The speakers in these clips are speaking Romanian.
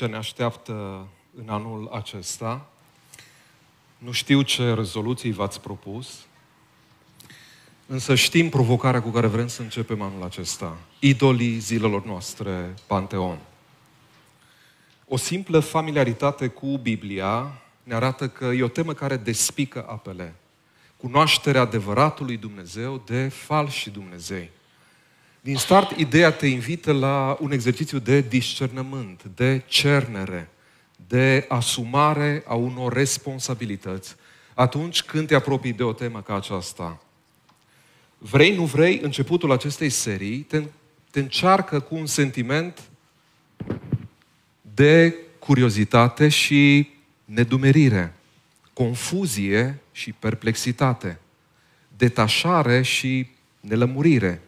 ce ne așteaptă în anul acesta. Nu știu ce rezoluții v-ați propus, însă știm provocarea cu care vrem să începem anul acesta. Idolii zilelor noastre, Panteon. O simplă familiaritate cu Biblia ne arată că e o temă care despică apele. Cunoașterea adevăratului Dumnezeu de falși Dumnezei. Din start, ideea te invită la un exercițiu de discernământ, de cernere, de asumare a unor responsabilități. Atunci când te apropii de o temă ca aceasta, vrei, nu vrei, începutul acestei serii te, te încearcă cu un sentiment de curiozitate și nedumerire, confuzie și perplexitate, detașare și nelămurire,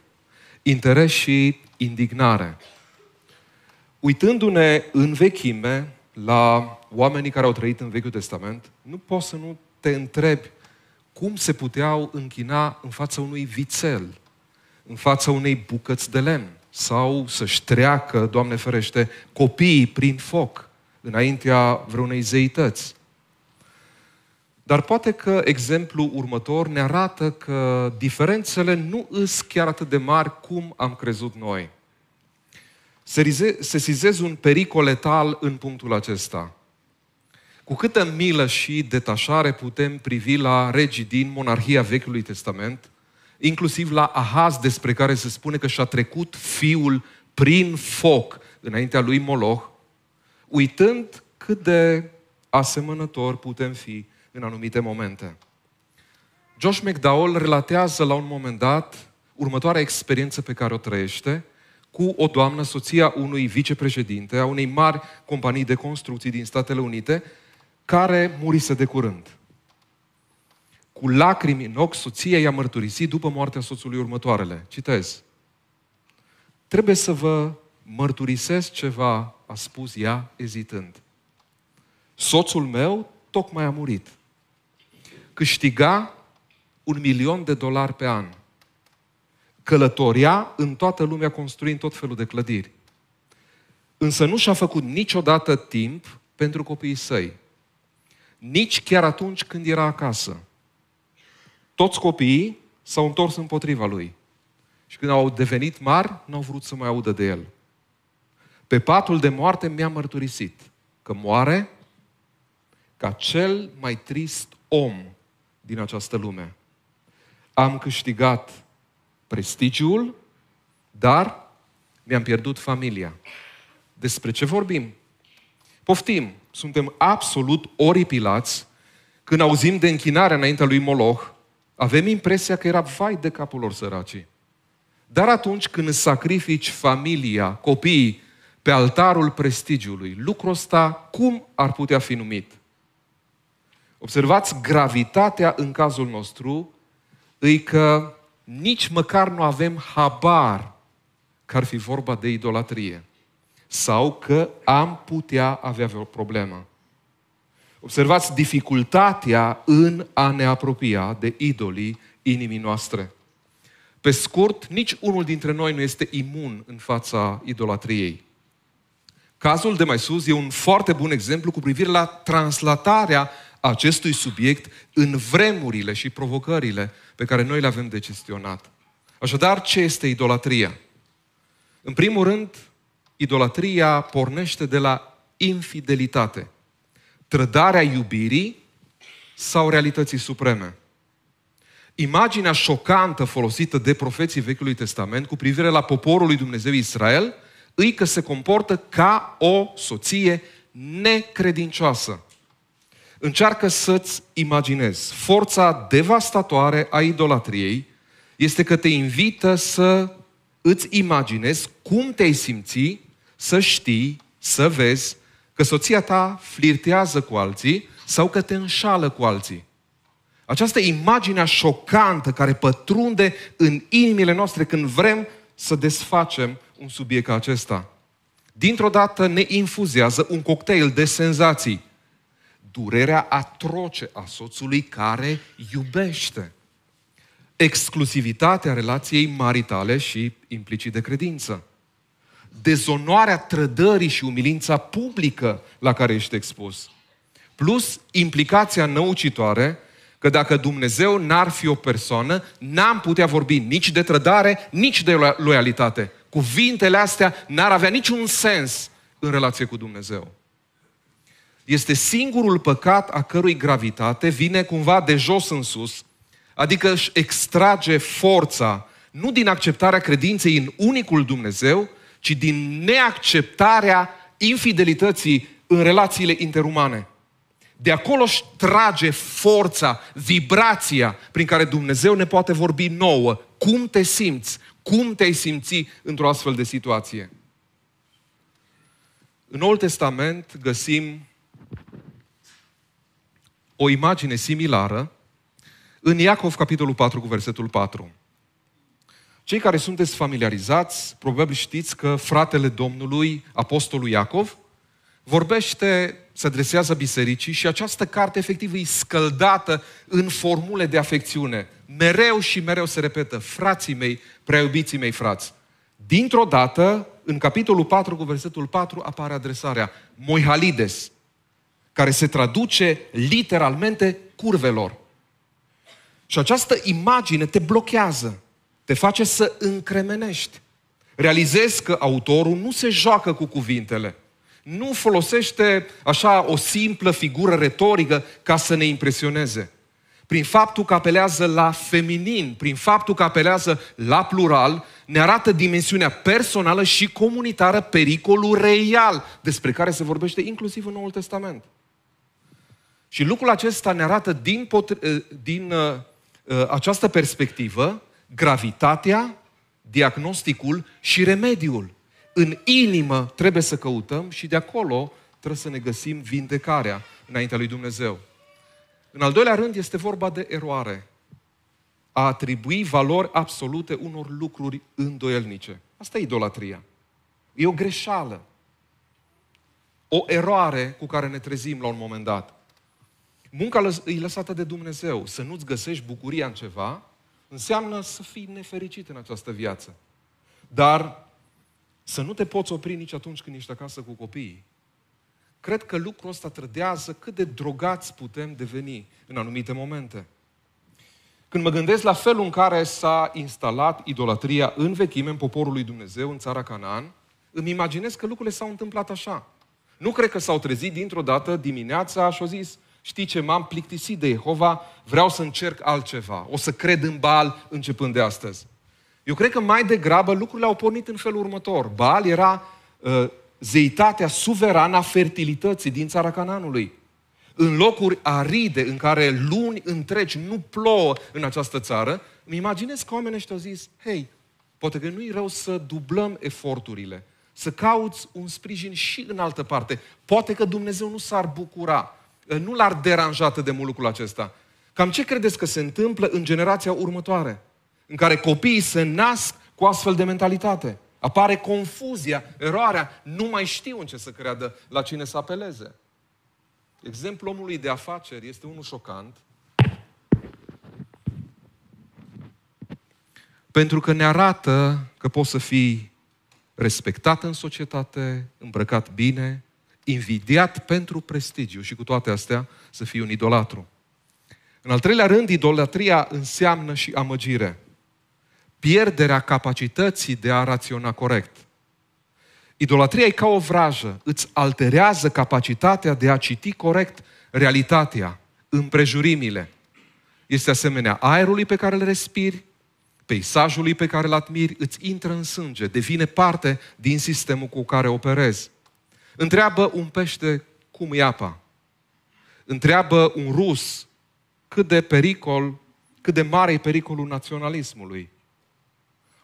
interes și indignare. Uitându-ne în vechime la oamenii care au trăit în Vechiul Testament, nu poți să nu te întrebi cum se puteau închina în fața unui vițel, în fața unei bucăți de lemn, sau să-și treacă, Doamne ferește, copiii prin foc, înaintea vreunei zeități. Dar poate că exemplul următor ne arată că diferențele nu îs chiar atât de mari cum am crezut noi. Se sizez un pericol letal în punctul acesta. Cu câtă milă și detașare putem privi la regii din monarhia Vechiului Testament, inclusiv la Ahaz, despre care se spune că și-a trecut fiul prin foc înaintea lui Moloch, uitând cât de asemănător putem fi în anumite momente. Josh McDowell relatează la un moment dat următoarea experiență pe care o trăiește cu o doamnă, soția unui vicepreședinte, a unei mari companii de construcții din Statele Unite, care murise de curând. Cu lacrimi în ochi, soția i-a mărturisit după moartea soțului următoarele. Citez. Trebuie să vă mărturisesc ceva, a spus ea, ezitând. Soțul meu tocmai a murit câștiga un milion de dolari pe an. Călătoria în toată lumea construind tot felul de clădiri. Însă nu și-a făcut niciodată timp pentru copiii săi. Nici chiar atunci când era acasă. Toți copiii s-au întors împotriva lui. Și când au devenit mari, nu au vrut să mai audă de el. Pe patul de moarte mi-a mărturisit că moare ca cel mai trist om din această lume. Am câștigat prestigiul, dar mi-am pierdut familia. Despre ce vorbim? Poftim, suntem absolut oripilați când auzim de închinarea înaintea lui Moloch, avem impresia că era vai de capul lor săracii. Dar atunci când îți sacrifici familia, copiii, pe altarul prestigiului, lucrul ăsta cum ar putea fi numit? observați gravitatea în cazul nostru, îi că nici măcar nu avem habar că ar fi vorba de idolatrie sau că am putea avea o problemă. Observați dificultatea în a ne apropia de idolii inimii noastre. Pe scurt, nici unul dintre noi nu este imun în fața idolatriei. Cazul de mai sus e un foarte bun exemplu cu privire la translatarea acestui subiect în vremurile și provocările pe care noi le avem de gestionat. Așadar, ce este idolatria? În primul rând, idolatria pornește de la infidelitate, trădarea iubirii sau realității supreme. Imaginea șocantă folosită de profeții Vechiului Testament cu privire la poporul lui Dumnezeu Israel, îi că se comportă ca o soție necredincioasă. Încearcă să-ți imaginezi. Forța devastatoare a idolatriei este că te invită să îți imaginezi cum te-ai simți, să știi, să vezi că soția ta flirtează cu alții sau că te înșală cu alții. Această imagine șocantă care pătrunde în inimile noastre când vrem să desfacem un subiect ca acesta. Dintr-o dată ne infuzează un cocktail de senzații durerea atroce a soțului care iubește. Exclusivitatea relației maritale și implicit de credință. Dezonoarea trădării și umilința publică la care ești expus. Plus implicația năucitoare că dacă Dumnezeu n-ar fi o persoană, n-am putea vorbi nici de trădare, nici de loialitate. Cuvintele astea n-ar avea niciun sens în relație cu Dumnezeu este singurul păcat a cărui gravitate vine cumva de jos în sus, adică își extrage forța nu din acceptarea credinței în unicul Dumnezeu, ci din neacceptarea infidelității în relațiile interumane. De acolo își trage forța, vibrația prin care Dumnezeu ne poate vorbi nouă. Cum te simți? Cum te-ai simți într-o astfel de situație? În Noul Testament găsim o imagine similară în Iacov, capitolul 4, cu versetul 4. Cei care sunteți familiarizați, probabil știți că fratele Domnului, Apostolul Iacov, vorbește, se adresează bisericii și această carte efectiv e scăldată în formule de afecțiune. Mereu și mereu se repetă, frații mei, preubiții mei frați. Dintr-o dată, în capitolul 4 cu versetul 4 apare adresarea Moihalides, care se traduce literalmente curvelor. Și această imagine te blochează, te face să încremenești. Realizezi că autorul nu se joacă cu cuvintele, nu folosește așa o simplă figură retorică ca să ne impresioneze. Prin faptul că apelează la feminin, prin faptul că apelează la plural, ne arată dimensiunea personală și comunitară, pericolul real, despre care se vorbește inclusiv în Noul Testament. Și lucrul acesta ne arată din, potri, eh, din eh, eh, această perspectivă gravitatea, diagnosticul și remediul. În inimă trebuie să căutăm și de acolo trebuie să ne găsim vindecarea înaintea lui Dumnezeu. În al doilea rând este vorba de eroare. A atribui valori absolute unor lucruri îndoielnice. Asta e idolatria. E o greșeală. O eroare cu care ne trezim la un moment dat. Munca e lăsată de Dumnezeu. Să nu-ți găsești bucuria în ceva, înseamnă să fii nefericit în această viață. Dar să nu te poți opri nici atunci când ești acasă cu copiii. Cred că lucrul ăsta trădează cât de drogați putem deveni în anumite momente. Când mă gândesc la felul în care s-a instalat idolatria în vechime în poporul lui Dumnezeu, în țara Canaan, îmi imaginez că lucrurile s-au întâmplat așa. Nu cred că s-au trezit dintr-o dată dimineața și au zis, știi ce, m-am plictisit de Jehova, vreau să încerc altceva. O să cred în Baal începând de astăzi. Eu cred că mai degrabă lucrurile au pornit în felul următor. Baal era uh, zeitatea suverană a fertilității din țara Cananului. În locuri aride, în care luni întregi nu plouă în această țară, îmi imaginez că oamenii ăștia au zis, hei, poate că nu-i rău să dublăm eforturile, să cauți un sprijin și în altă parte. Poate că Dumnezeu nu s-ar bucura nu l-ar deranja atât de mult lucrul acesta. Cam ce credeți că se întâmplă în generația următoare? În care copiii se nasc cu astfel de mentalitate. Apare confuzia, eroarea, nu mai știu în ce să creadă, la cine să apeleze. Exemplul omului de afaceri este unul șocant, pentru că ne arată că poți să fii respectat în societate, îmbrăcat bine, invidiat pentru prestigiu și cu toate astea să fii un idolatru. În al treilea rând, idolatria înseamnă și amăgire. Pierderea capacității de a raționa corect. Idolatria e ca o vrajă, îți alterează capacitatea de a citi corect realitatea, împrejurimile. Este asemenea aerului pe care îl respiri, peisajului pe care îl admiri, îți intră în sânge, devine parte din sistemul cu care operezi. Întreabă un pește cum e apa. Întreabă un rus cât de pericol, cât de mare e pericolul naționalismului.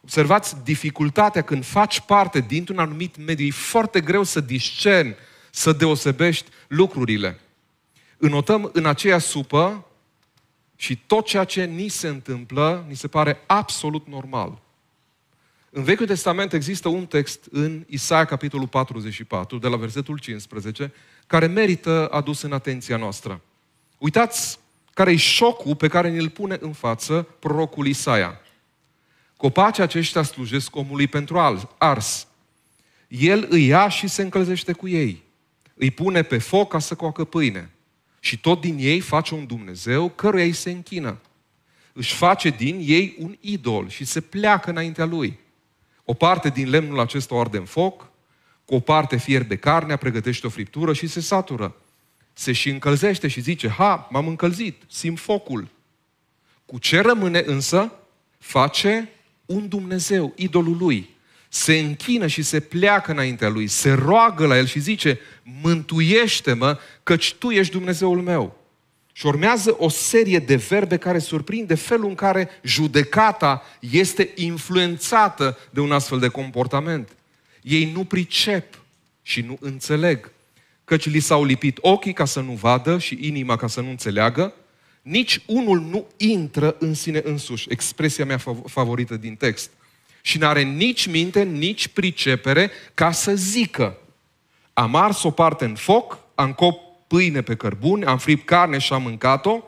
Observați dificultatea când faci parte dintr-un anumit mediu. E foarte greu să discerni, să deosebești lucrurile. Înotăm în aceea supă și tot ceea ce ni se întâmplă, ni se pare absolut normal. În Vechiul Testament există un text în Isaia, capitolul 44, de la versetul 15, care merită adus în atenția noastră. Uitați care e șocul pe care ne-l pune în față prorocul Isaia. Copacii aceștia slujesc omului pentru ars. El îi ia și se încălzește cu ei. Îi pune pe foc ca să coacă pâine. Și tot din ei face un Dumnezeu căruia îi se închină. Își face din ei un idol și se pleacă înaintea lui o parte din lemnul acesta o arde în foc, cu o parte fierbe carnea, pregătește o friptură și se satură. Se și încălzește și zice, ha, m-am încălzit, simt focul. Cu ce rămâne însă, face un Dumnezeu, idolul lui. Se închină și se pleacă înaintea lui, se roagă la el și zice, mântuiește-mă, căci tu ești Dumnezeul meu. Și urmează o serie de verbe care surprinde felul în care judecata este influențată de un astfel de comportament. Ei nu pricep și nu înțeleg, căci li s-au lipit ochii ca să nu vadă și inima ca să nu înțeleagă, nici unul nu intră în sine însuși, expresia mea favorită din text. Și n-are nici minte, nici pricepere ca să zică. Am ars o parte în foc, am, copt pâine pe cărbuni, am fript carne și am mâncat-o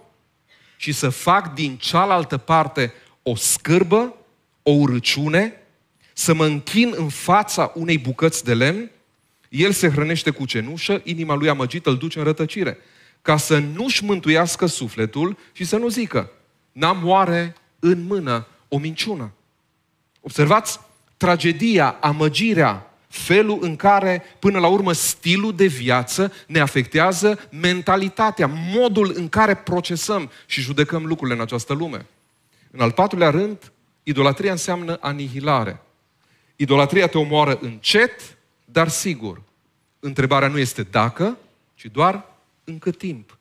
și să fac din cealaltă parte o scârbă, o urăciune, să mă închin în fața unei bucăți de lemn, el se hrănește cu cenușă, inima lui amăgită îl duce în rătăcire, ca să nu-și mântuiască sufletul și să nu zică, n-am oare în mână o minciună. Observați tragedia, amăgirea, felul în care, până la urmă, stilul de viață ne afectează mentalitatea, modul în care procesăm și judecăm lucrurile în această lume. În al patrulea rând, idolatria înseamnă anihilare. Idolatria te omoară încet, dar sigur. Întrebarea nu este dacă, ci doar în cât timp.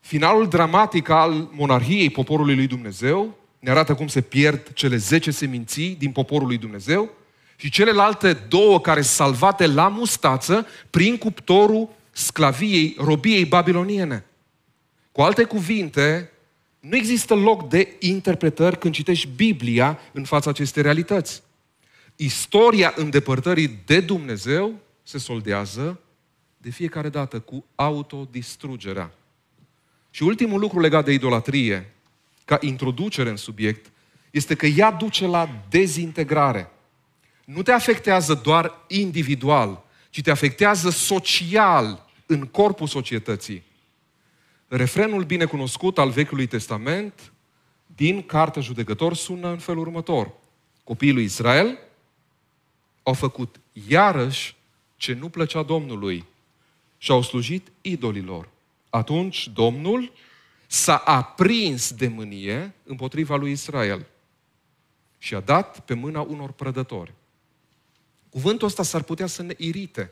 Finalul dramatic al monarhiei poporului lui Dumnezeu ne arată cum se pierd cele zece seminții din poporul lui Dumnezeu, și celelalte două care sunt salvate la mustață prin cuptorul sclaviei, robiei babiloniene. Cu alte cuvinte, nu există loc de interpretări când citești Biblia în fața acestei realități. Istoria îndepărtării de Dumnezeu se soldează de fiecare dată cu autodistrugerea. Și ultimul lucru legat de idolatrie, ca introducere în subiect, este că ea duce la dezintegrare nu te afectează doar individual, ci te afectează social, în corpul societății. Refrenul binecunoscut al Vechiului Testament din Cartea Judecător sună în felul următor. Copiii lui Israel au făcut iarăși ce nu plăcea Domnului și au slujit idolilor. Atunci Domnul s-a aprins de mânie împotriva lui Israel și a dat pe mâna unor prădători. Cuvântul ăsta s-ar putea să ne irite.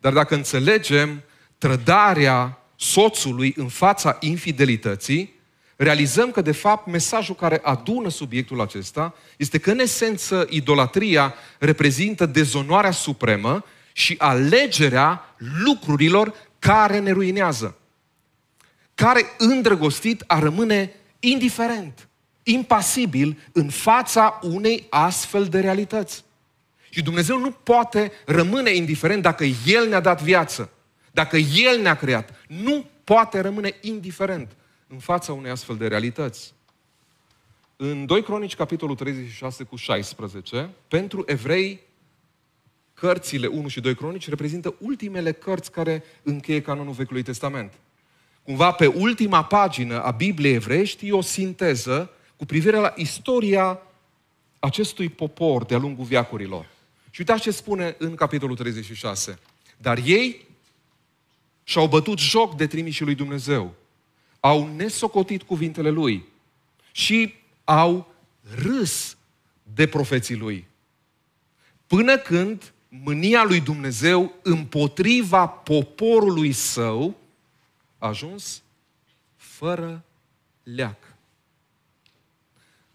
Dar dacă înțelegem trădarea soțului în fața infidelității, realizăm că, de fapt, mesajul care adună subiectul acesta este că, în esență, idolatria reprezintă dezonoarea supremă și alegerea lucrurilor care ne ruinează. Care, îndrăgostit, ar rămâne indiferent, impasibil în fața unei astfel de realități. Și Dumnezeu nu poate rămâne indiferent dacă El ne-a dat viață, dacă El ne-a creat. Nu poate rămâne indiferent în fața unei astfel de realități. În 2 Cronici, capitolul 36 cu 16, pentru evrei, cărțile 1 și 2 Cronici reprezintă ultimele cărți care încheie canonul Vecului Testament. Cumva pe ultima pagină a Bibliei evrești e o sinteză cu privire la istoria acestui popor de-a lungul viacurilor. Și uitați ce spune în capitolul 36. Dar ei și-au bătut joc de trimișii lui Dumnezeu. Au nesocotit cuvintele lui și au râs de profeții lui. Până când mânia lui Dumnezeu împotriva poporului său a ajuns fără leac.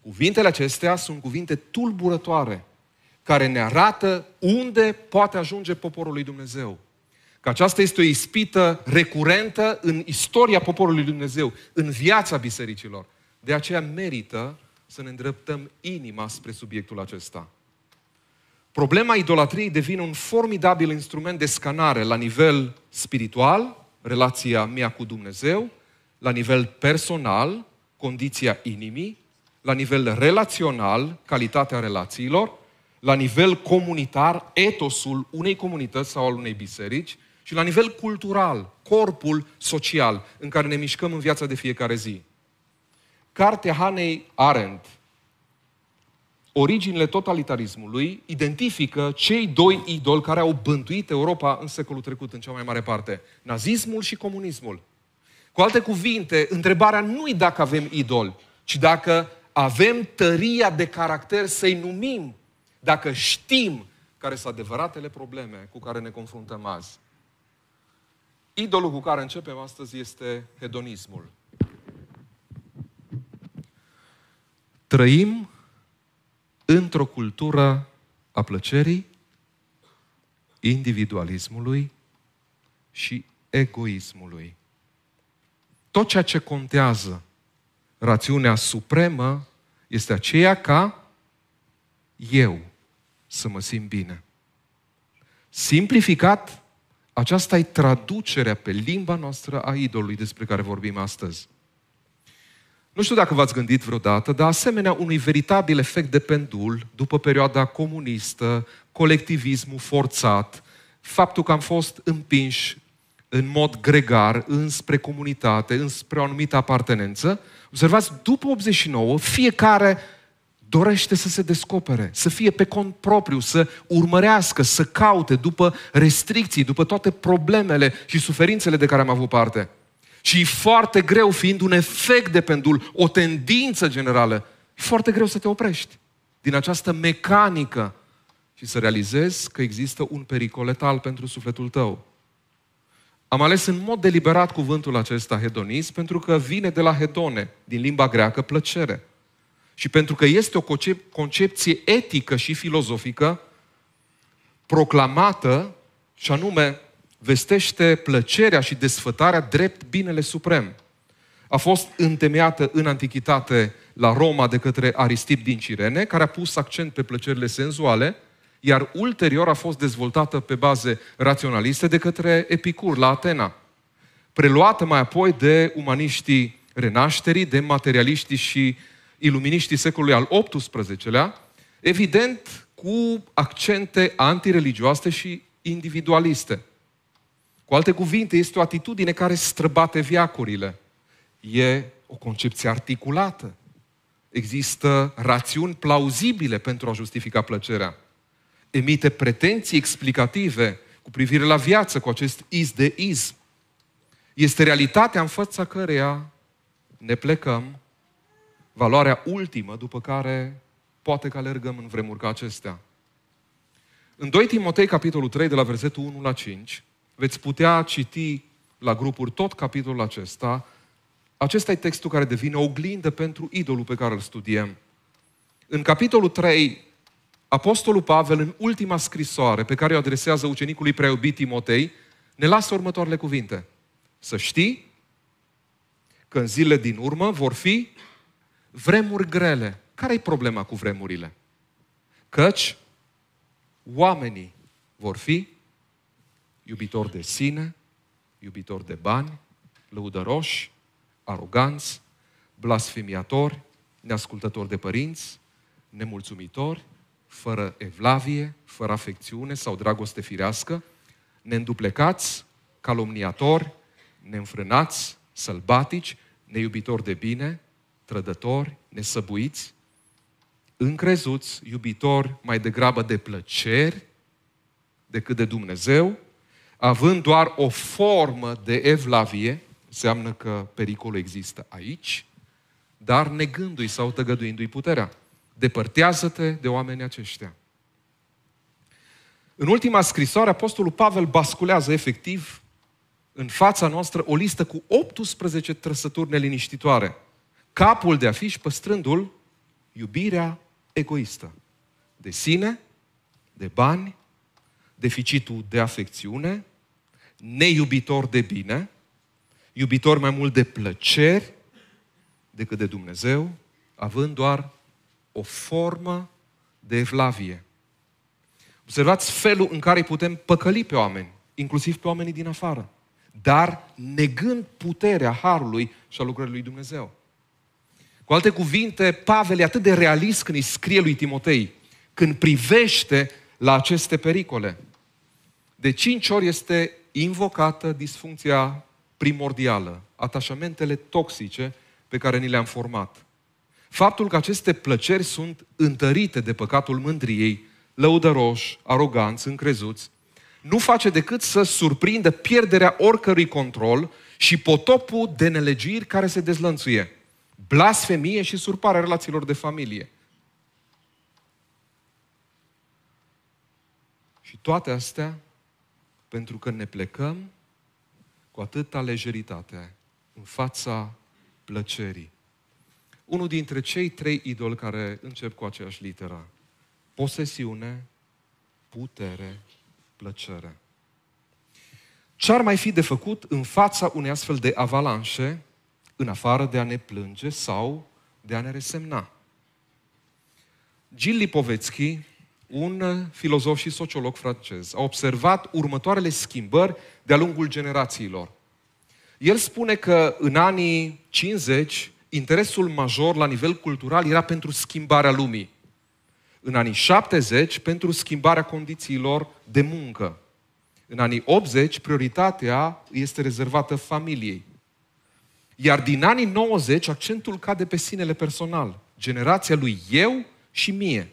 Cuvintele acestea sunt cuvinte tulburătoare care ne arată unde poate ajunge poporul lui Dumnezeu. Că aceasta este o ispită recurentă în istoria poporului Dumnezeu, în viața bisericilor. De aceea merită să ne îndreptăm inima spre subiectul acesta. Problema idolatriei devine un formidabil instrument de scanare la nivel spiritual, relația mea cu Dumnezeu, la nivel personal, condiția inimii, la nivel relațional, calitatea relațiilor la nivel comunitar, etosul unei comunități sau al unei biserici, și la nivel cultural, corpul social în care ne mișcăm în viața de fiecare zi. Cartea Hanei Arendt, Originile totalitarismului, identifică cei doi idoli care au bântuit Europa în secolul trecut, în cea mai mare parte. Nazismul și comunismul. Cu alte cuvinte, întrebarea nu e dacă avem idoli, ci dacă avem tăria de caracter să-i numim dacă știm care sunt adevăratele probleme cu care ne confruntăm azi. Idolul cu care începem astăzi este hedonismul. Trăim într-o cultură a plăcerii, individualismului și egoismului. Tot ceea ce contează rațiunea supremă este aceea ca eu să mă simt bine. Simplificat, aceasta e traducerea pe limba noastră a idolului despre care vorbim astăzi. Nu știu dacă v-ați gândit vreodată, dar asemenea unui veritabil efect de pendul după perioada comunistă, colectivismul forțat, faptul că am fost împinși în mod gregar, înspre comunitate, înspre o anumită apartenență, observați, după 89, fiecare dorește să se descopere, să fie pe cont propriu, să urmărească, să caute după restricții, după toate problemele și suferințele de care am avut parte. Și e foarte greu, fiind un efect de pendul, o tendință generală, e foarte greu să te oprești din această mecanică și să realizezi că există un pericol letal pentru sufletul tău. Am ales în mod deliberat cuvântul acesta hedonism pentru că vine de la hedone, din limba greacă plăcere. Și pentru că este o concepție etică și filozofică proclamată, și anume vestește plăcerea și desfătarea drept binele suprem. A fost întemeiată în antichitate la Roma de către Aristip din Cirene, care a pus accent pe plăcerile senzuale, iar ulterior a fost dezvoltată pe baze raționaliste de către Epicur la Atena, preluată mai apoi de umaniștii renașterii, de materialiștii și iluminiștii secolului al XVIII-lea, evident cu accente antireligioase și individualiste. Cu alte cuvinte, este o atitudine care străbate viacurile. E o concepție articulată. Există rațiuni plauzibile pentru a justifica plăcerea. Emite pretenții explicative cu privire la viață, cu acest iz. Este realitatea în fața căreia ne plecăm valoarea ultimă după care poate că alergăm în vremuri ca acestea. În 2 Timotei, capitolul 3, de la versetul 1 la 5, veți putea citi la grupuri tot capitolul acesta. Acesta e textul care devine oglindă pentru idolul pe care îl studiem. În capitolul 3, Apostolul Pavel, în ultima scrisoare pe care o adresează ucenicului preobit Timotei, ne lasă următoarele cuvinte. Să știi că în zilele din urmă vor fi Vremuri grele. Care-i problema cu vremurile? Căci oamenii vor fi iubitori de sine, iubitori de bani, lăudăroși, aroganți, blasfemiatori, neascultători de părinți, nemulțumitori, fără evlavie, fără afecțiune sau dragoste firească, neînduplecați, calomniatori, neînfrânați, sălbatici, neiubitori de bine, trădători, nesăbuiți, încrezuți, iubitori mai degrabă de plăceri decât de Dumnezeu, având doar o formă de evlavie, înseamnă că pericolul există aici, dar negându-i sau tăgăduindu-i puterea. Depărtează-te de oamenii aceștia. În ultima scrisoare, Apostolul Pavel basculează efectiv în fața noastră o listă cu 18 trăsături neliniștitoare – capul de afiș păstrându-l iubirea egoistă. De sine, de bani, deficitul de afecțiune, neiubitor de bine, iubitor mai mult de plăceri decât de Dumnezeu, având doar o formă de evlavie. Observați felul în care putem păcăli pe oameni, inclusiv pe oamenii din afară, dar negând puterea harului și a lucrării lui Dumnezeu. Cu alte cuvinte, Pavel e atât de realist când îi scrie lui Timotei, când privește la aceste pericole. De cinci ori este invocată disfuncția primordială, atașamentele toxice pe care ni le-am format. Faptul că aceste plăceri sunt întărite de păcatul mândriei, lăudăroși, aroganți, încrezuți, nu face decât să surprindă pierderea oricărui control și potopul de nelegiri care se dezlănțuie blasfemie și surpare relațiilor de familie. Și toate astea pentru că ne plecăm cu atâta lejeritate în fața plăcerii. Unul dintre cei trei idoli care încep cu aceeași literă. Posesiune, putere, plăcere. Ce ar mai fi de făcut în fața unei astfel de avalanșe în afară de a ne plânge sau de a ne resemna. Gilles Lipovetsky, un filozof și sociolog francez, a observat următoarele schimbări de-a lungul generațiilor. El spune că în anii 50, interesul major la nivel cultural era pentru schimbarea lumii. În anii 70, pentru schimbarea condițiilor de muncă. În anii 80, prioritatea este rezervată familiei. Iar din anii 90, accentul cade pe sinele personal. Generația lui eu și mie.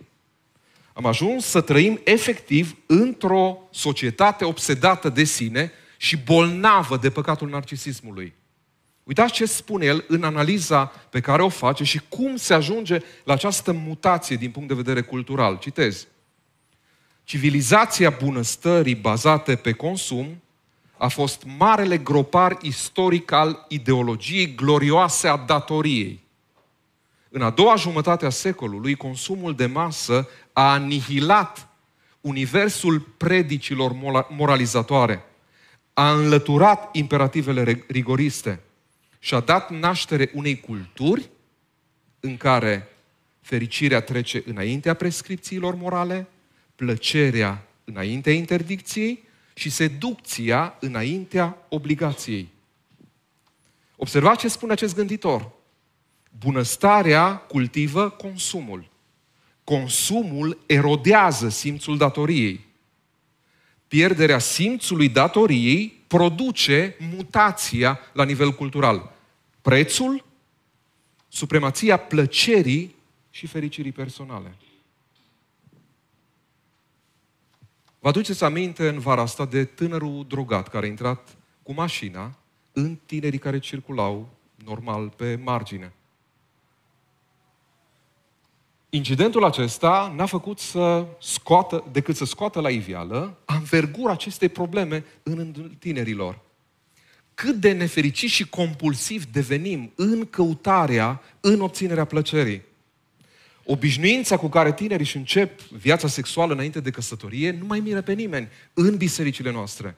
Am ajuns să trăim efectiv într-o societate obsedată de sine și bolnavă de păcatul narcisismului. Uitați ce spune el în analiza pe care o face și cum se ajunge la această mutație din punct de vedere cultural. Citez. Civilizația bunăstării bazate pe consum a fost marele gropar istoric al ideologiei glorioase a datoriei. În a doua jumătate a secolului, consumul de masă a anihilat universul predicilor moralizatoare, a înlăturat imperativele rigoriste și a dat naștere unei culturi în care fericirea trece înaintea prescripțiilor morale, plăcerea înaintea interdicției și seducția înaintea obligației. Observați ce spune acest gânditor. Bunăstarea cultivă consumul. Consumul erodează simțul datoriei. Pierderea simțului datoriei produce mutația la nivel cultural. Prețul, supremația plăcerii și fericirii personale. Vă aduceți aminte în vara asta de tânărul drogat care a intrat cu mașina în tinerii care circulau normal pe margine. Incidentul acesta n-a făcut să scoată, decât să scoată la ivială anvergura acestei probleme în tinerilor. Cât de nefericiți și compulsivi devenim în căutarea, în obținerea plăcerii. Obișnuința cu care tinerii își încep viața sexuală înainte de căsătorie nu mai miră pe nimeni în bisericile noastre.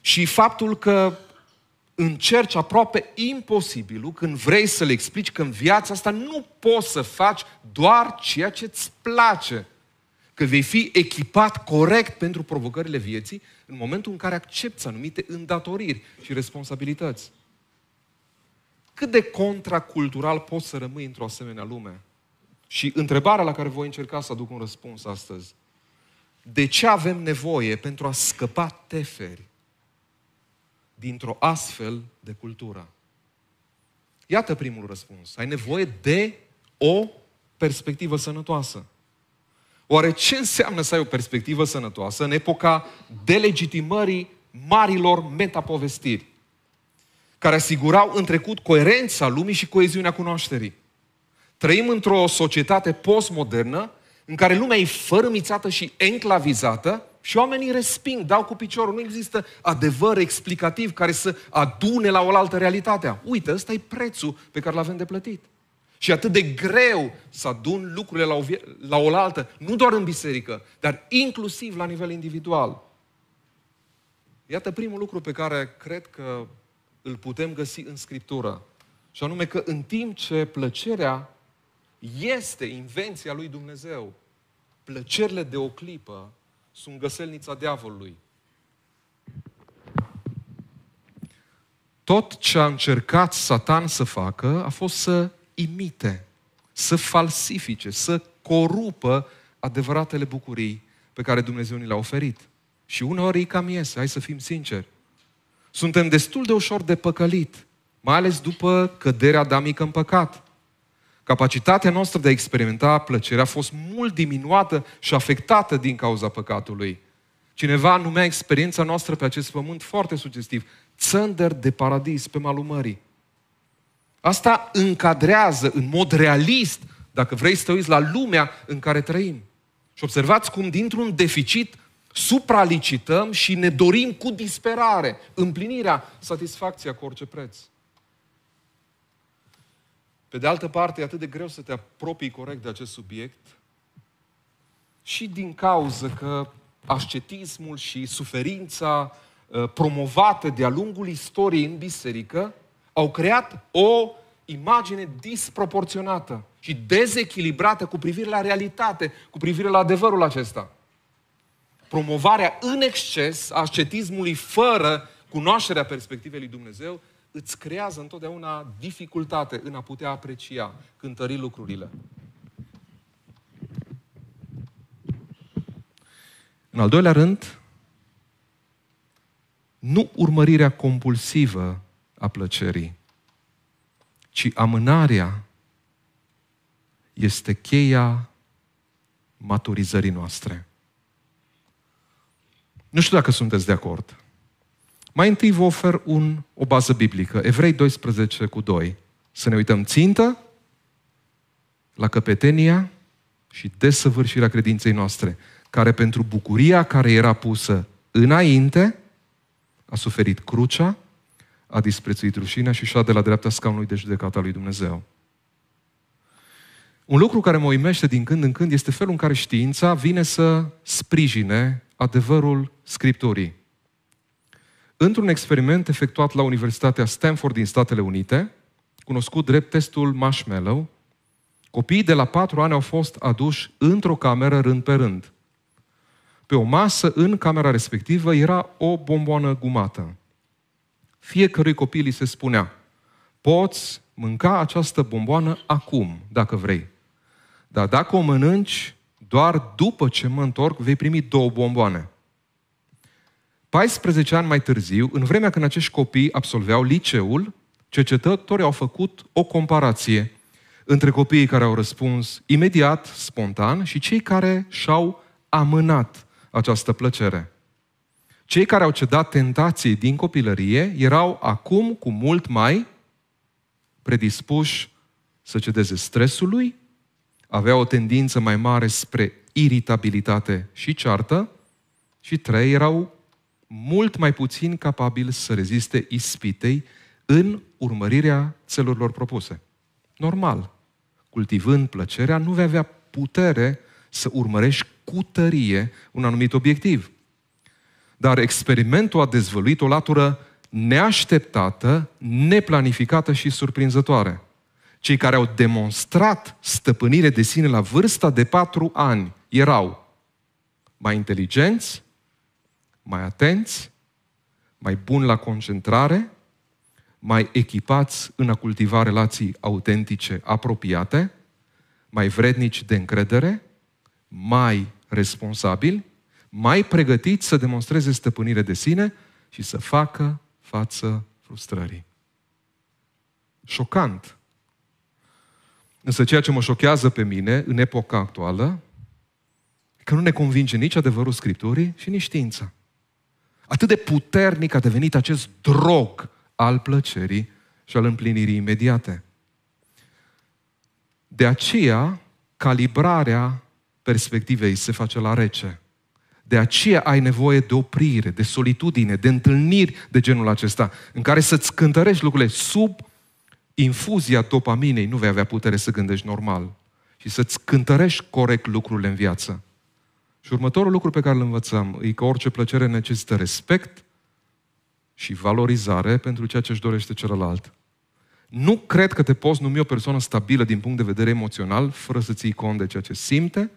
Și faptul că încerci aproape imposibilul când vrei să le explici că în viața asta nu poți să faci doar ceea ce îți place. Că vei fi echipat corect pentru provocările vieții în momentul în care accepti anumite îndatoriri și responsabilități. Cât de contracultural poți să rămâi într-o asemenea lume? Și întrebarea la care voi încerca să aduc un răspuns astăzi. De ce avem nevoie pentru a scăpa teferi dintr-o astfel de cultură? Iată primul răspuns. Ai nevoie de o perspectivă sănătoasă. Oare ce înseamnă să ai o perspectivă sănătoasă în epoca delegitimării marilor metapovestiri, care asigurau în trecut coerența lumii și coeziunea cunoașterii? Trăim într-o societate postmodernă în care lumea e fărâmițată și enclavizată și oamenii resping, dau cu piciorul. Nu există adevăr explicativ care să adune la oaltă realitatea. Uite, ăsta e prețul pe care l-avem de plătit. Și atât de greu să adun lucrurile la, o, la oaltă, nu doar în biserică, dar inclusiv la nivel individual. Iată primul lucru pe care cred că îl putem găsi în Scriptură. Și anume că în timp ce plăcerea este invenția lui Dumnezeu. Plăcerile de o clipă sunt găselnița diavolului. Tot ce a încercat Satan să facă a fost să imite, să falsifice, să corupă adevăratele bucurii pe care Dumnezeu ni le-a oferit. Și uneori ei cam iese, hai să fim sinceri. Suntem destul de ușor de păcălit, mai ales după căderea damică în păcat. Capacitatea noastră de a experimenta plăcerea a fost mult diminuată și afectată din cauza păcatului. Cineva numea experiența noastră pe acest pământ foarte sugestiv, țăndăr de paradis pe malul mării. Asta încadrează în mod realist, dacă vrei să te uiți la lumea în care trăim. Și observați cum dintr-un deficit supralicităm și ne dorim cu disperare împlinirea, satisfacția cu orice preț. Pe de altă parte, e atât de greu să te apropii corect de acest subiect și din cauza că ascetismul și suferința uh, promovată de-a lungul istoriei în biserică au creat o imagine disproporționată și dezechilibrată cu privire la realitate, cu privire la adevărul acesta. Promovarea în exces a ascetismului fără cunoașterea perspectivei lui Dumnezeu îți creează întotdeauna dificultate în a putea aprecia, cântări lucrurile. În al doilea rând, nu urmărirea compulsivă a plăcerii, ci amânarea este cheia maturizării noastre. Nu știu dacă sunteți de acord. Mai întâi vă ofer un, o bază biblică, Evrei 12 cu 2. Să ne uităm țintă la căpetenia și desăvârșirea credinței noastre, care pentru bucuria care era pusă înainte, a suferit crucea, a disprețuit rușinea și șa de la dreapta scaunului de a lui Dumnezeu. Un lucru care mă uimește din când în când este felul în care știința vine să sprijine adevărul Scripturii într-un experiment efectuat la Universitatea Stanford din Statele Unite, cunoscut drept testul Marshmallow, copiii de la patru ani au fost aduși într-o cameră rând pe rând. Pe o masă în camera respectivă era o bomboană gumată. Fiecărui copil îi se spunea, poți mânca această bomboană acum, dacă vrei. Dar dacă o mănânci, doar după ce mă întorc, vei primi două bomboane. 14 ani mai târziu, în vremea când acești copii absolveau liceul, cercetătorii au făcut o comparație între copiii care au răspuns imediat, spontan, și cei care și-au amânat această plăcere. Cei care au cedat tentației din copilărie erau acum cu mult mai predispuși să cedeze stresului, aveau o tendință mai mare spre iritabilitate și ceartă și trei erau mult mai puțin capabil să reziste ispitei în urmărirea țelurilor propuse. Normal. Cultivând plăcerea, nu vei avea putere să urmărești cu tărie un anumit obiectiv. Dar experimentul a dezvăluit o latură neașteptată, neplanificată și surprinzătoare. Cei care au demonstrat stăpânire de sine la vârsta de patru ani erau mai inteligenți, mai atenți, mai buni la concentrare, mai echipați în a cultiva relații autentice, apropiate, mai vrednici de încredere, mai responsabili, mai pregătiți să demonstreze stăpânire de sine și să facă față frustrării. Șocant. Însă ceea ce mă șochează pe mine în epoca actuală, că nu ne convinge nici adevărul Scripturii și nici știința. Atât de puternic a devenit acest drog al plăcerii și al împlinirii imediate. De aceea, calibrarea perspectivei se face la rece. De aceea ai nevoie de oprire, de solitudine, de întâlniri de genul acesta, în care să-ți cântărești lucrurile sub infuzia dopaminei, nu vei avea putere să gândești normal și să-ți cântărești corect lucrurile în viață. Și următorul lucru pe care îl învățăm e că orice plăcere necesită respect și valorizare pentru ceea ce își dorește celălalt. Nu cred că te poți numi o persoană stabilă din punct de vedere emoțional fără să ții cont de ceea ce simte,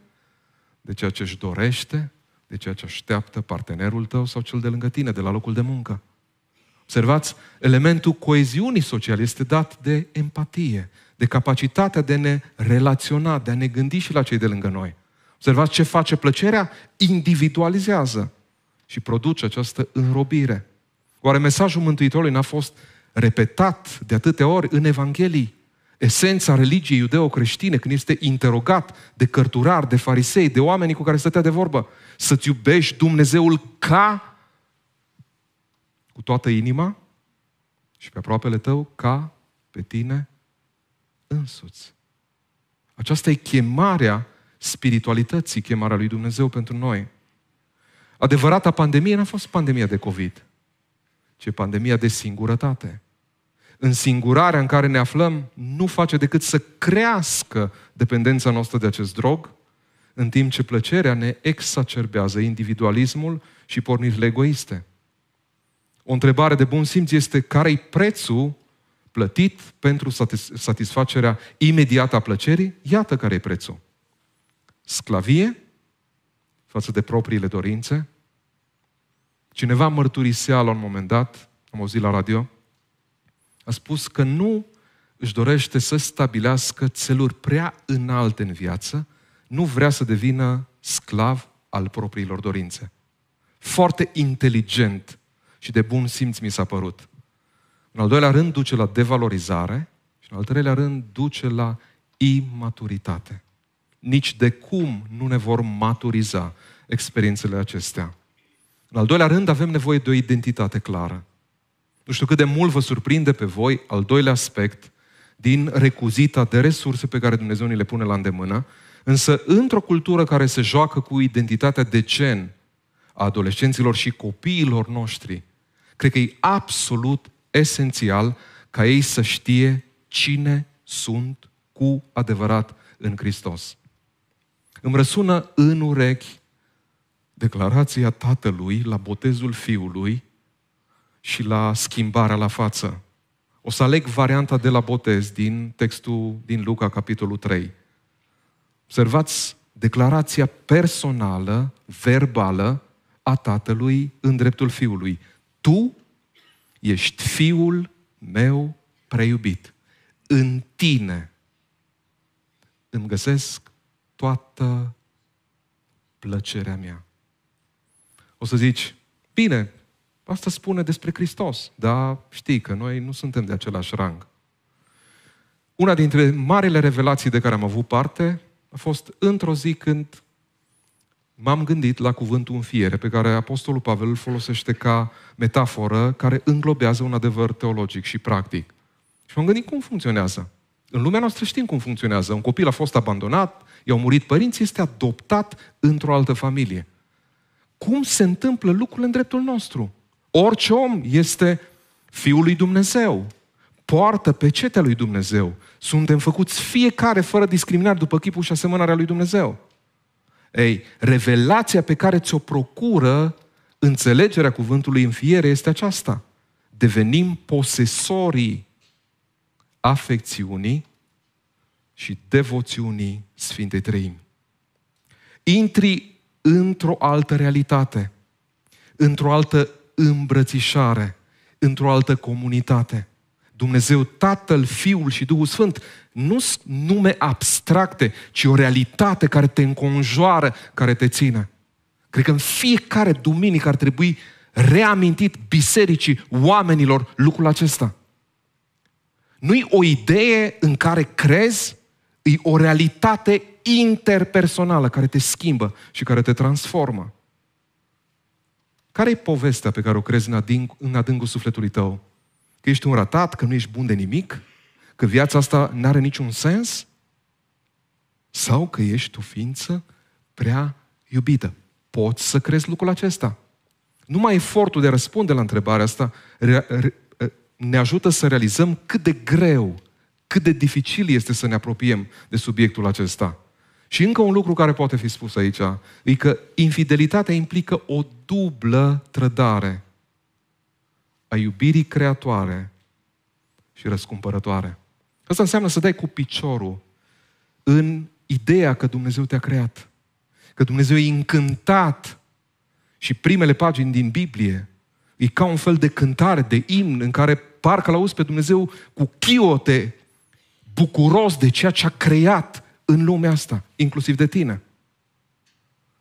de ceea ce își dorește, de ceea ce așteaptă partenerul tău sau cel de lângă tine, de la locul de muncă. Observați, elementul coeziunii sociale este dat de empatie, de capacitatea de a ne relaționa, de a ne gândi și la cei de lângă noi. Observați ce face plăcerea? Individualizează și produce această înrobire. Oare mesajul Mântuitorului n-a fost repetat de atâtea ori în Evanghelii? Esența religiei iudeo-creștine, când este interogat de cărturari, de farisei, de oamenii cu care stătea de vorbă, să-ți iubești Dumnezeul ca cu toată inima și pe aproapele tău ca pe tine însuți. Aceasta e chemarea spiritualității chemarea lui Dumnezeu pentru noi. Adevărata pandemie n-a fost pandemia de COVID, ci pandemia de singurătate. În singurarea în care ne aflăm nu face decât să crească dependența noastră de acest drog, în timp ce plăcerea ne exacerbează individualismul și pornirile egoiste. O întrebare de bun simț este care-i prețul plătit pentru satisfacerea imediată a plăcerii? Iată care e prețul. Sclavie față de propriile dorințe? Cineva mărturisea la un moment dat, am auzit la radio, a spus că nu își dorește să stabilească țeluri prea înalte în viață, nu vrea să devină sclav al propriilor dorințe. Foarte inteligent și de bun simț mi s-a părut. În al doilea rând duce la devalorizare și în al treilea rând duce la imaturitate nici de cum nu ne vor maturiza experiențele acestea. În al doilea rând, avem nevoie de o identitate clară. Nu știu cât de mult vă surprinde pe voi al doilea aspect din recuzita de resurse pe care Dumnezeu ni le pune la îndemână, însă într-o cultură care se joacă cu identitatea de gen a adolescenților și copiilor noștri, cred că e absolut esențial ca ei să știe cine sunt cu adevărat în Hristos. Îmi răsună în urechi declarația tatălui la botezul fiului și la schimbarea la față. O să aleg varianta de la botez din textul din Luca, capitolul 3. Observați declarația personală, verbală, a tatălui în dreptul fiului. Tu ești fiul meu preiubit. În tine îmi găsesc toată plăcerea mea. O să zici, bine, asta spune despre Hristos, dar știi că noi nu suntem de același rang. Una dintre marile revelații de care am avut parte a fost într-o zi când m-am gândit la cuvântul fiere, pe care Apostolul Pavel îl folosește ca metaforă care înglobează un adevăr teologic și practic. Și m-am gândit cum funcționează. În lumea noastră știm cum funcționează. Un copil a fost abandonat, i-au murit părinții, este adoptat într-o altă familie. Cum se întâmplă lucrurile în dreptul nostru? Orice om este fiul lui Dumnezeu, poartă pecetea lui Dumnezeu. Suntem făcuți fiecare fără discriminare după chipul și asemănarea lui Dumnezeu. Ei, revelația pe care ți-o procură înțelegerea cuvântului în fiere este aceasta. Devenim posesorii afecțiunii și devoțiunii Sfintei Trăimi. Intri într-o altă realitate, într-o altă îmbrățișare, într-o altă comunitate. Dumnezeu Tatăl, Fiul și Duhul Sfânt nu sunt nume abstracte, ci o realitate care te înconjoară, care te ține. Cred că în fiecare duminică ar trebui reamintit bisericii, oamenilor, lucrul acesta. Nu-i o idee în care crezi, e o realitate interpersonală care te schimbă și care te transformă. Care e povestea pe care o crezi în, adânc, în adâncul sufletului tău? Că ești un ratat, că nu ești bun de nimic? Că viața asta nu are niciun sens? Sau că ești o ființă prea iubită? Poți să crezi lucrul acesta. Numai efortul de a răspunde la întrebarea asta re- re- ne ajută să realizăm cât de greu, cât de dificil este să ne apropiem de subiectul acesta. Și încă un lucru care poate fi spus aici, e că infidelitatea implică o dublă trădare a iubirii creatoare și răscumpărătoare. Asta înseamnă să dai cu piciorul în ideea că Dumnezeu te-a creat, că Dumnezeu e încântat și primele pagini din Biblie E ca un fel de cântare, de imn, în care parcă l-auzi pe Dumnezeu cu chiote, bucuros de ceea ce a creat în lumea asta, inclusiv de tine.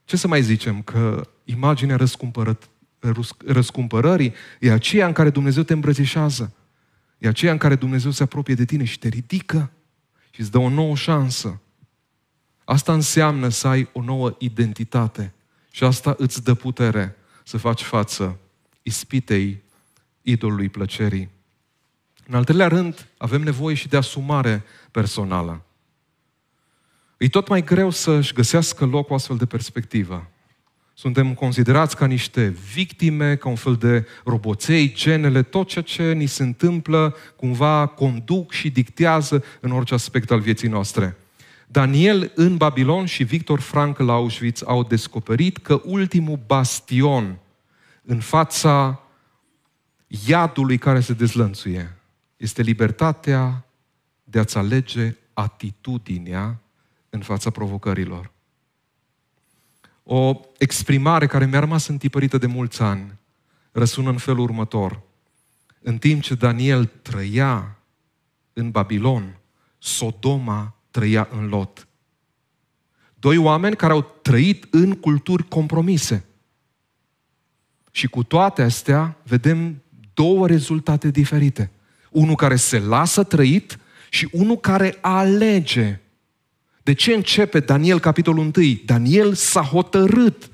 Ce să mai zicem? Că imaginea răscumpărării e aceea în care Dumnezeu te îmbrățișează. E aceea în care Dumnezeu se apropie de tine și te ridică și îți dă o nouă șansă. Asta înseamnă să ai o nouă identitate și asta îți dă putere să faci față ispitei idolului plăcerii. În al treilea rând, avem nevoie și de asumare personală. E tot mai greu să-și găsească loc o astfel de perspectivă. Suntem considerați ca niște victime, ca un fel de roboței, genele, tot ceea ce ni se întâmplă cumva conduc și dictează în orice aspect al vieții noastre. Daniel în Babilon și Victor Frank la Auschwitz au descoperit că ultimul bastion în fața iadului care se dezlănțuie. Este libertatea de a-ți alege atitudinea în fața provocărilor. O exprimare care mi-a rămas întipărită de mulți ani răsună în felul următor. În timp ce Daniel trăia în Babilon, Sodoma trăia în Lot. Doi oameni care au trăit în culturi compromise. Și cu toate astea vedem două rezultate diferite. Unul care se lasă trăit și unul care alege. De ce începe Daniel capitolul 1? Daniel s-a hotărât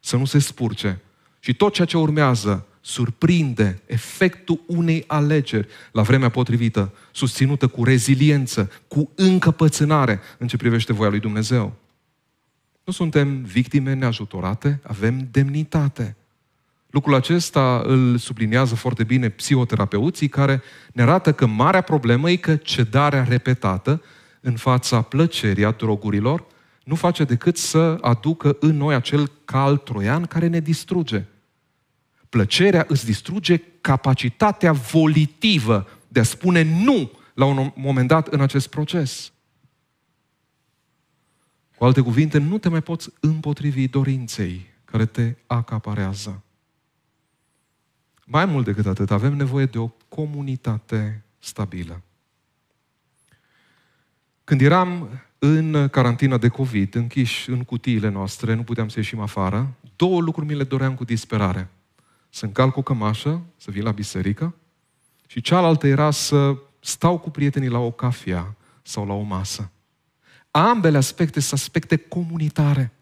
să nu se spurce. Și tot ceea ce urmează surprinde efectul unei alegeri la vremea potrivită, susținută cu reziliență, cu încăpățânare în ce privește voia lui Dumnezeu. Nu suntem victime neajutorate, avem demnitate. Lucrul acesta îl subliniază foarte bine psihoterapeuții care ne arată că marea problemă e că cedarea repetată în fața plăcerii a drogurilor nu face decât să aducă în noi acel cal troian care ne distruge. Plăcerea îți distruge capacitatea volitivă de a spune nu la un moment dat în acest proces. Cu alte cuvinte, nu te mai poți împotrivi dorinței care te acaparează. Mai mult decât atât, avem nevoie de o comunitate stabilă. Când eram în carantina de COVID, închiși în cutiile noastre, nu puteam să ieșim afară, două lucruri mi le doream cu disperare. Să încalc o cămașă, să vin la biserică, și cealaltă era să stau cu prietenii la o cafea sau la o masă. Ambele aspecte sunt aspecte comunitare.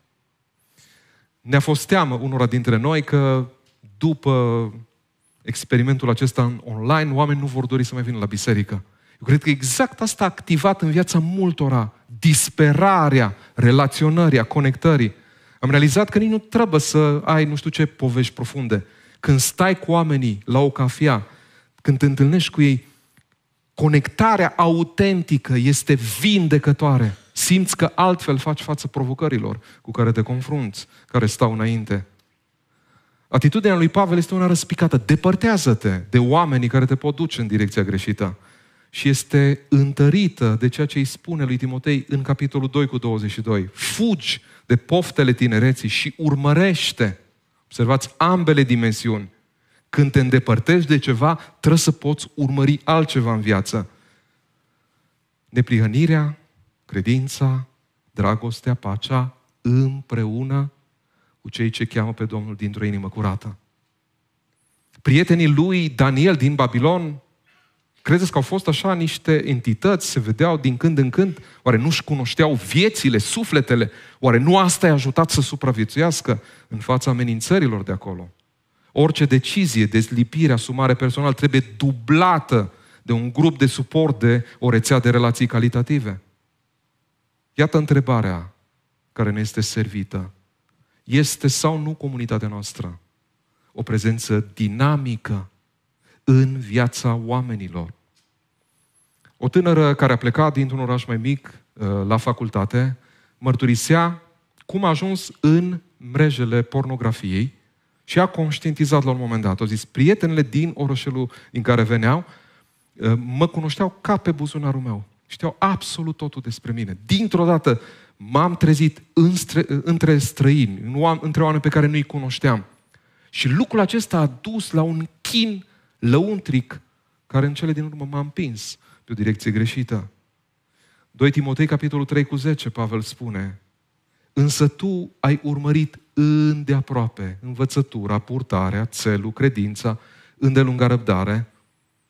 Ne-a fost teamă unora dintre noi că după experimentul acesta online, oameni nu vor dori să mai vină la biserică. Eu cred că exact asta a activat în viața multora disperarea relaționării, a conectării. Am realizat că nici nu trebuie să ai nu știu ce povești profunde. Când stai cu oamenii la o cafea, când te întâlnești cu ei, conectarea autentică este vindecătoare. Simți că altfel faci față provocărilor cu care te confrunți, care stau înainte. Atitudinea lui Pavel este una răspicată. Depărtează-te de oamenii care te pot duce în direcția greșită. Și este întărită de ceea ce îi spune lui Timotei în capitolul 2 cu 22. Fugi de poftele tinereții și urmărește. Observați ambele dimensiuni. Când te îndepărtești de ceva, trebuie să poți urmări altceva în viață. Neprihănirea, credința, dragostea, pacea, împreună cu cei ce cheamă pe Domnul dintr-o inimă curată. Prietenii lui Daniel din Babilon, credeți că au fost așa niște entități, se vedeau din când în când? Oare nu-și cunoșteau viețile, sufletele? Oare nu asta i-a ajutat să supraviețuiască în fața amenințărilor de acolo? Orice decizie, dezlipire, asumare personală trebuie dublată de un grup de suport, de o rețea de relații calitative. Iată întrebarea care ne este servită este sau nu comunitatea noastră o prezență dinamică în viața oamenilor. O tânără care a plecat dintr-un oraș mai mic uh, la facultate mărturisea cum a ajuns în mrejele pornografiei și a conștientizat la un moment dat. A zis, prietenele din orășelul din care veneau uh, mă cunoșteau ca pe buzunarul meu. Știau absolut totul despre mine. Dintr-o dată M-am trezit între străini, în oam, între oameni pe care nu-i cunoșteam. Și lucrul acesta a dus la un chin lăuntric care în cele din urmă m-a împins pe o direcție greșită. 2 Timotei, capitolul 3 cu 10, Pavel spune, Însă tu ai urmărit îndeaproape învățătura, purtarea, țelul, credința, îndelunga răbdare,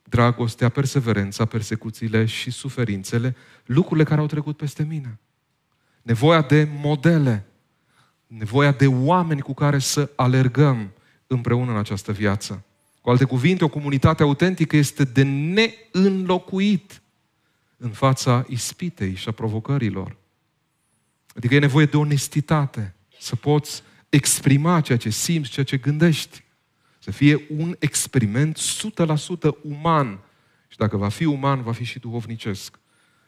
dragostea, perseverența, persecuțiile și suferințele, lucrurile care au trecut peste mine nevoia de modele, nevoia de oameni cu care să alergăm împreună în această viață. Cu alte cuvinte, o comunitate autentică este de neînlocuit în fața ispitei și a provocărilor. Adică e nevoie de onestitate, să poți exprima ceea ce simți, ceea ce gândești. Să fie un experiment 100% uman. Și dacă va fi uman, va fi și duhovnicesc.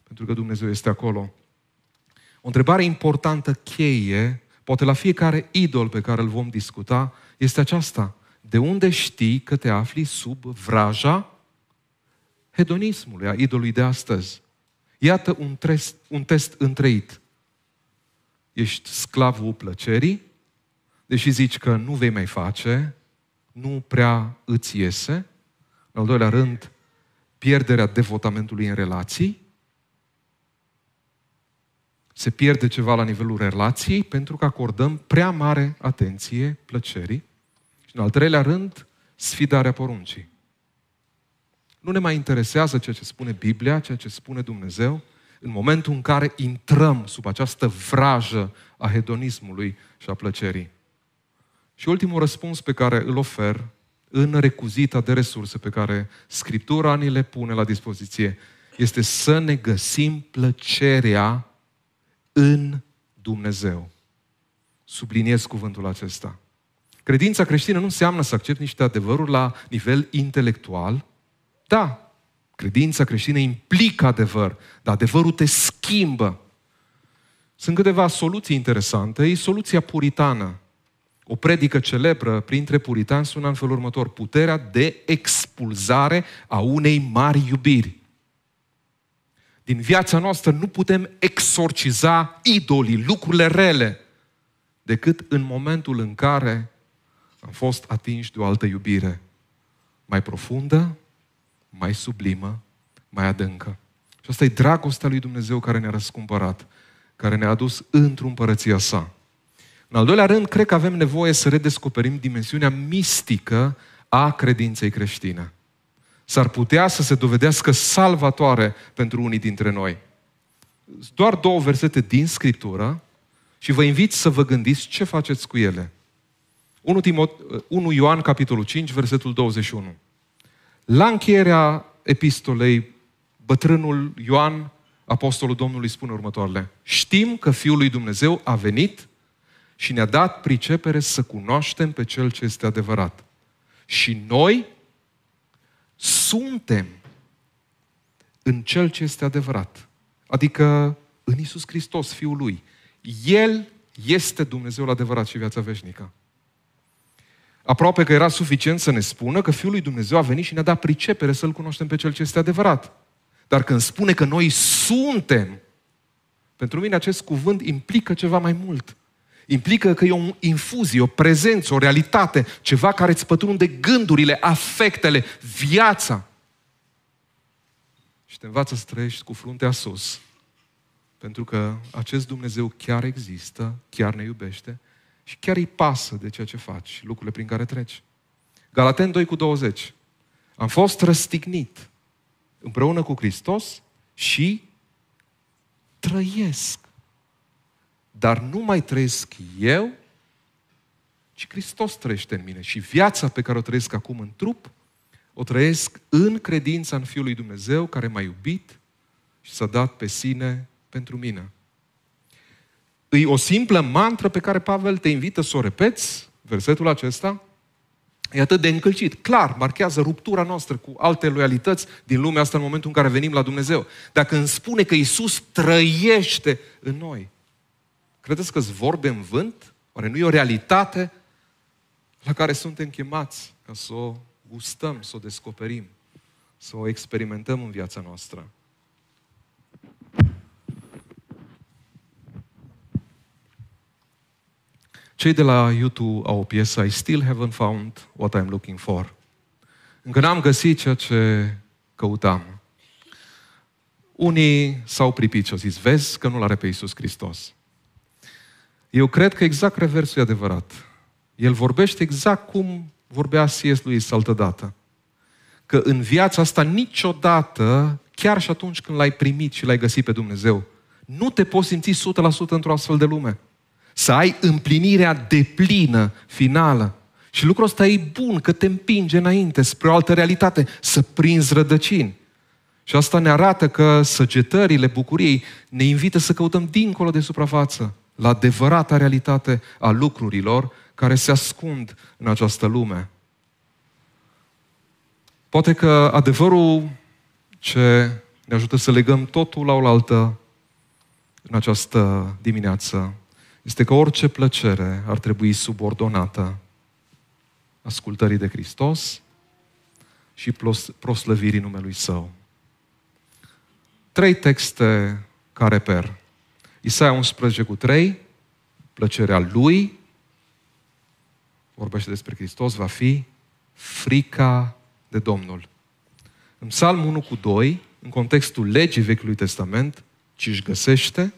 Pentru că Dumnezeu este acolo. O întrebare importantă, cheie, poate la fiecare idol pe care îl vom discuta, este aceasta. De unde știi că te afli sub vraja hedonismului, a idolului de astăzi? Iată un test, un test întreit. Ești sclavul plăcerii, deși zici că nu vei mai face, nu prea îți iese. În al doilea rând, pierderea devotamentului în relații se pierde ceva la nivelul relației pentru că acordăm prea mare atenție plăcerii. Și în al treilea rând, sfidarea poruncii. Nu ne mai interesează ceea ce spune Biblia, ceea ce spune Dumnezeu, în momentul în care intrăm sub această vrajă a hedonismului și a plăcerii. Și ultimul răspuns pe care îl ofer în recuzita de resurse pe care Scriptura ni le pune la dispoziție este să ne găsim plăcerea în Dumnezeu. Subliniez cuvântul acesta. Credința creștină nu înseamnă să accept niște adevăruri la nivel intelectual. Da, credința creștină implică adevăr, dar adevărul te schimbă. Sunt câteva soluții interesante. E soluția puritană. O predică celebră printre puritani sună în felul următor. Puterea de expulzare a unei mari iubiri din viața noastră nu putem exorciza idolii, lucrurile rele, decât în momentul în care am fost atinși de o altă iubire, mai profundă, mai sublimă, mai adâncă. Și asta e dragostea lui Dumnezeu care ne-a răscumpărat, care ne-a adus într-o împărăția sa. În al doilea rând, cred că avem nevoie să redescoperim dimensiunea mistică a credinței creștine s-ar putea să se dovedească salvatoare pentru unii dintre noi. Doar două versete din Scriptură și vă invit să vă gândiți ce faceți cu ele. 1, Timot- 1 ă, Ioan, capitolul 5, versetul 21. La încheierea epistolei, bătrânul Ioan, apostolul Domnului, spune următoarele. Știm că Fiul lui Dumnezeu a venit și ne-a dat pricepere să cunoaștem pe Cel ce este adevărat. Și noi suntem în Cel ce este adevărat, adică în Isus Hristos, Fiul Lui. El este Dumnezeul adevărat și viața veșnică. Aproape că era suficient să ne spună că Fiul lui Dumnezeu a venit și ne-a dat pricepere să-L cunoaștem pe Cel ce este adevărat. Dar când spune că noi suntem, pentru mine acest cuvânt implică ceva mai mult. Implică că e o infuzie, o prezență, o realitate, ceva care îți pătrunde gândurile, afectele, viața. Și te învață să trăiești cu fruntea sus. Pentru că acest Dumnezeu chiar există, chiar ne iubește și chiar îi pasă de ceea ce faci lucrurile prin care treci. Galaten 2 cu 20. Am fost răstignit împreună cu Hristos și trăiesc dar nu mai trăiesc eu, ci Hristos trăiește în mine. Și viața pe care o trăiesc acum în trup, o trăiesc în credința în Fiul lui Dumnezeu care m-a iubit și s-a dat pe sine pentru mine. E o simplă mantră pe care Pavel te invită să o repeți, versetul acesta, e atât de încălcit. Clar, marchează ruptura noastră cu alte loialități din lumea asta în momentul în care venim la Dumnezeu. Dacă îmi spune că Isus trăiește în noi, Credeți că-s vorbe în vânt? Oare nu e o realitate la care suntem chemați ca să o gustăm, să o descoperim, să o experimentăm în viața noastră? Cei de la YouTube au o piesă, I still haven't found what I'm looking for. Încă n-am găsit ceea ce căutam. Unii s-au pripit și au zis, vezi că nu l-are pe Iisus Hristos. Eu cred că exact reversul e adevărat. El vorbește exact cum vorbea C.S. lui altă dată. Că în viața asta niciodată, chiar și atunci când l-ai primit și l-ai găsit pe Dumnezeu, nu te poți simți 100% într-o astfel de lume. Să ai împlinirea deplină, finală. Și lucrul ăsta e bun, că te împinge înainte, spre o altă realitate, să prinzi rădăcini. Și asta ne arată că săgetările bucuriei ne invită să căutăm dincolo de suprafață la adevărata realitate a lucrurilor care se ascund în această lume. Poate că adevărul ce ne ajută să legăm totul la oaltă în această dimineață este că orice plăcere ar trebui subordonată ascultării de Hristos și proslăvirii numelui Său. Trei texte care per. Isaia 11 cu 3, plăcerea lui, vorbește despre Hristos, va fi frica de Domnul. În Psalmul 1 cu 2, în contextul legii Vechiului Testament, ci își găsește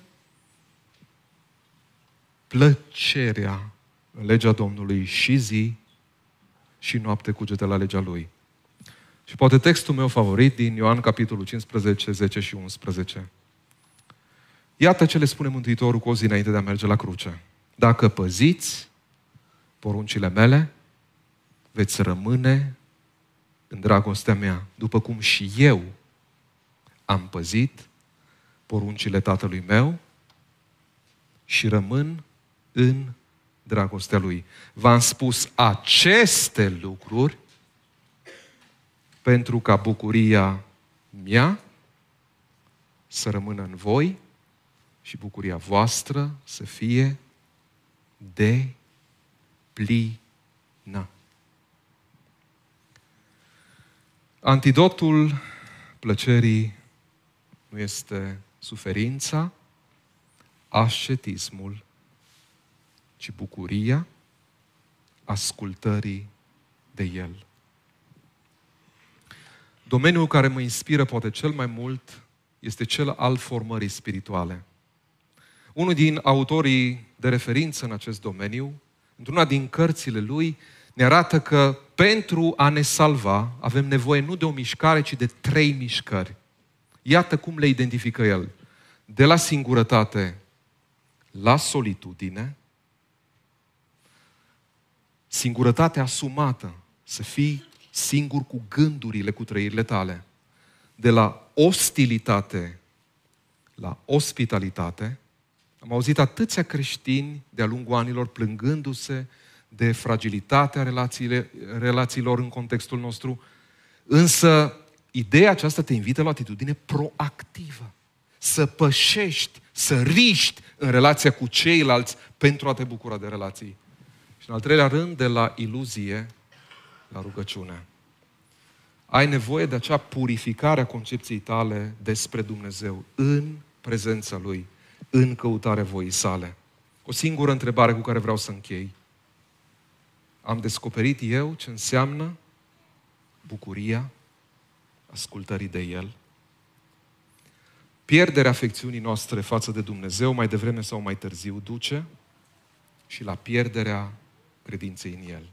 plăcerea în legea Domnului și zi și noapte cugete la legea Lui. Și poate textul meu favorit din Ioan capitolul 15, 10 și 11. Iată ce le spune Mântuitorul cu o zi înainte de a merge la cruce. Dacă păziți poruncile mele, veți rămâne în dragostea mea, după cum și eu am păzit poruncile tatălui meu și rămân în dragostea lui. V-am spus aceste lucruri pentru ca bucuria mea să rămână în voi și bucuria voastră să fie de plină. Antidotul plăcerii nu este suferința, ascetismul, ci bucuria ascultării de el. Domeniul care mă inspiră poate cel mai mult este cel al formării spirituale unul din autorii de referință în acest domeniu, într-una din cărțile lui, ne arată că pentru a ne salva avem nevoie nu de o mișcare, ci de trei mișcări. Iată cum le identifică el. De la singurătate la solitudine, singurătate asumată, să fii singur cu gândurile, cu trăirile tale, de la ostilitate la ospitalitate, am auzit atâția creștini de-a lungul anilor plângându-se de fragilitatea relațiilor în contextul nostru, însă ideea aceasta te invită la o atitudine proactivă. Să pășești, să riști în relația cu ceilalți pentru a te bucura de relații. Și în al treilea rând, de la iluzie la rugăciune. Ai nevoie de acea purificare a concepției tale despre Dumnezeu în prezența Lui în căutarea voii sale. O singură întrebare cu care vreau să închei. Am descoperit eu ce înseamnă bucuria ascultării de El? Pierderea afecțiunii noastre față de Dumnezeu, mai devreme sau mai târziu, duce și la pierderea credinței în El.